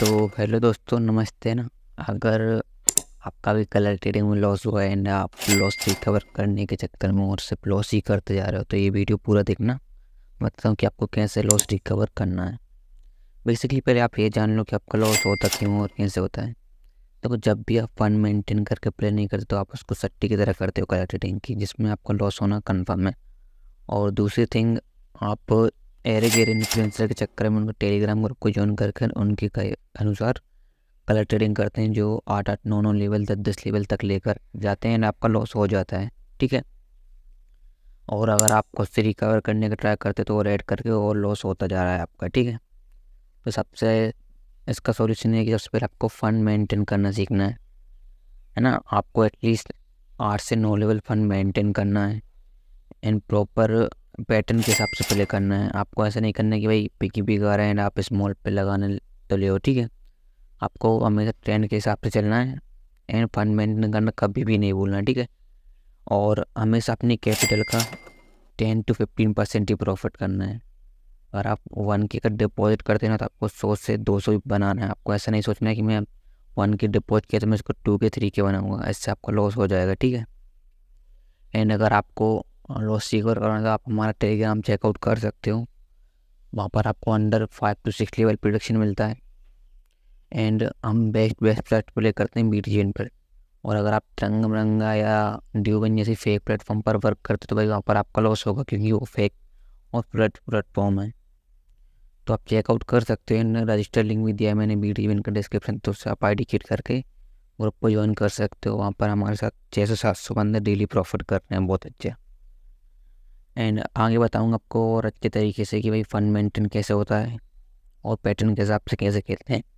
तो हेलो दोस्तों नमस्ते ना अगर आपका भी कलर ट्रेडिंग में लॉस हुआ है एंड आप लॉस रिकवर करने के चक्कर में और सिर्फ लॉस ही करते जा रहे हो तो ये वीडियो पूरा देखना बताता हूँ कि आपको कैसे लॉस रिकवर करना है बेसिकली पहले आप ये जान लो कि आपका लॉस होता क्यों और कैसे होता है देखो तो जब भी आप फंड मेंटेन करके प्ले नहीं करते तो आप उसको सट्टी की तरह करते हो कलर ट्रेडिंग की जिसमें आपका लॉस होना कन्फर्म है और दूसरी थिंग आप एरे गेरे इन्फ्लुएंसर के चक्कर में उनका टेलीग्राम ग्रुप को ज्वाइन करके उनके अनुसार कलर ट्रेडिंग करते हैं जो आठ आठ नौ नौ लेवल दस दस लेवल तक लेकर जाते हैं एंड आपका लॉस हो जाता है ठीक है और अगर आप खुद से रिकवर करने का ट्राई करते तो वो रेड करके और लॉस होता जा रहा है आपका ठीक है तो सबसे इसका सॉल्यूशन है कि सबसे पहले आपको फ़ंड मेंटेन करना सीखना है है ना आपको एटलीस्ट आठ से नौ लेवल फंड मेंटेन करना है एंड प्रॉपर पैटर्न के हिसाब से प्ले करना है आपको ऐसा नहीं करना है कि भाई पिकी पिक आ रहे हैं आप स्मॉल पे लगाने तो ले हो ठीक है आपको हमेशा ट्रेंड के हिसाब से चलना है एंड फंड मेंटेन करना कभी भी नहीं भूलना ठीक है और हमेशा अपने कैपिटल का टेन टू फिफ्टीन परसेंट ही प्रॉफिट करना है अगर आप वन के का डिपॉजिट करते हैं ना तो आपको सौ से दो सौ बनाना है आपको ऐसा नहीं सोचना है कि मैं वन के डिपॉजिट किया तो मैं इसको टू के थ्री के बनाऊँगा इससे आपका लॉस हो जाएगा ठीक है एंड अगर आपको और लॉस सीखर करना तो आप हमारा टेलीग्राम चेकआउट कर सकते हो वहाँ पर आपको under five to six level production मिलता है एंड हम बेस्ट बेस्ट प्लेट प्ले करते हैं बीट जेन पर और अगर आप रंग मरंगा या ड्यूगन जैसे फेक प्लेटफॉर्म पर वर्क करते हो तो भाई वहाँ पर आपका लॉस होगा क्योंकि वो फेक और प्लेटफॉर्म है तो आप चेकआउट कर सकते हैं रजिस्टर लिंक भी दिया है मैंने बी टी का डिस्क्रिप्शन तो उससे आप आई डी करके ग्रुप को ज्वाइन कर सकते हो वहाँ पर हमारे साथ छः सौ सात सौ बंदे डेली प्रॉफिट कर रहे हैं बहुत अच्छा एंड आगे बताऊँगा आपको और अच्छे तरीके से कि भाई फ़न मेंटेन कैसे होता है और पैटर्न के हिसाब से कैसे खेलते हैं